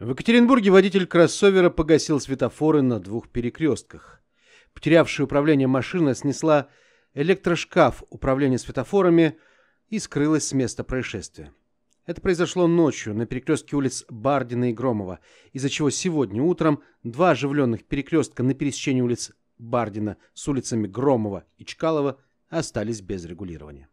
В Екатеринбурге водитель кроссовера погасил светофоры на двух перекрестках. Потерявшая управление машина снесла электрошкаф управления светофорами и скрылась с места происшествия. Это произошло ночью на перекрестке улиц Бардина и Громова, из-за чего сегодня утром два оживленных перекрестка на пересечении улиц Бардина с улицами Громова и Чкалова остались без регулирования.